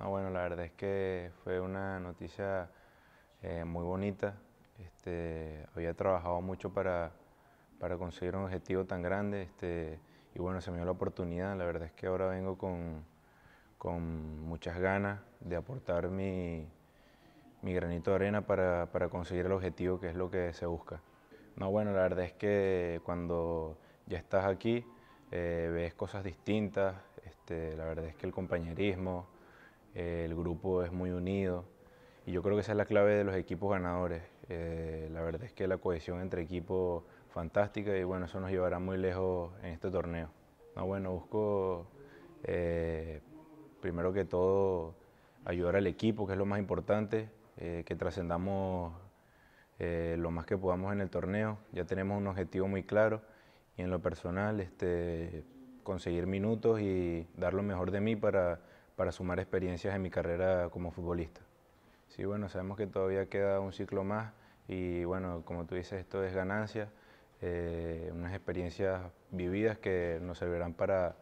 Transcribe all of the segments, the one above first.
Ah, bueno, la verdad es que fue una noticia eh, muy bonita. Este, había trabajado mucho para, conseguir un objetivo tan grande este, y bueno, se me dio la oportunidad. La verdad es que ahora vengo con, muchas ganas de aportar mi, granito de arena para, conseguir el objetivo que es lo que se busca. No, bueno, la verdad es que cuando ya estás aquí, eh, ves cosas distintas, este, la verdad es que el compañerismo, eh, el grupo es muy unido y yo creo que esa es la clave de los equipos ganadores. Eh, la verdad es que la cohesión entre equipos fantástica y bueno, eso nos llevará muy lejos en este torneo. Ah, bueno, busco eh, primero que todo ayudar al equipo, que es lo más importante, que trascendamos lo más que podamos en el torneo. Ya tenemos un objetivo muy claro y en lo personal este, conseguir minutos y dar lo mejor de mí para para sumar experiencias en mi carrera como futbolista. Sí, bueno, sabemos que todavía queda un ciclo más y bueno, como tú dices, esto es ganancia, eh, unas experiencias vividas que nos servirán para,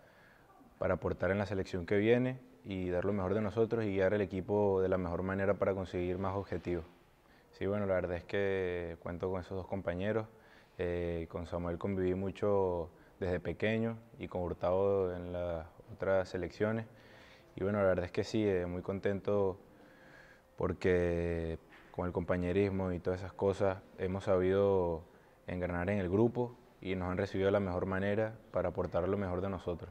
para aportar en la selección que viene y dar lo mejor de nosotros y guiar el equipo de la mejor manera para conseguir más objetivos. Sí, bueno, la verdad es que cuento con esos dos compañeros. Eh, con Samuel conviví mucho desde pequeño y con Hurtado en las otras selecciones. Y bueno, la verdad es que sí, eh, muy contento porque con el compañerismo y todas esas cosas hemos sabido engranar en el grupo y nos han recibido de la mejor manera para aportar lo mejor de nosotros.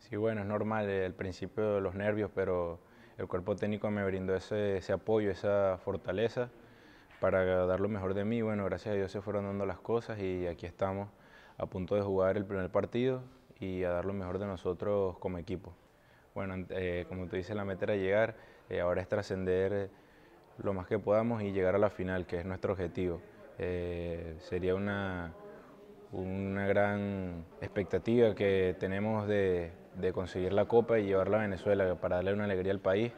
Sí, bueno, es normal el eh, principio de los nervios, pero el cuerpo técnico me brindó ese, ese apoyo, esa fortaleza para dar lo mejor de mí. Bueno, gracias a Dios se fueron dando las cosas y aquí estamos a punto de jugar el primer partido y a dar lo mejor de nosotros como equipo bueno, eh, como tú dices, la meta era llegar, eh, ahora es trascender lo más que podamos y llegar a la final, que es nuestro objetivo. Eh, sería una, gran expectativa que tenemos de, de conseguir la copa y llevarla a Venezuela para darle una alegría al país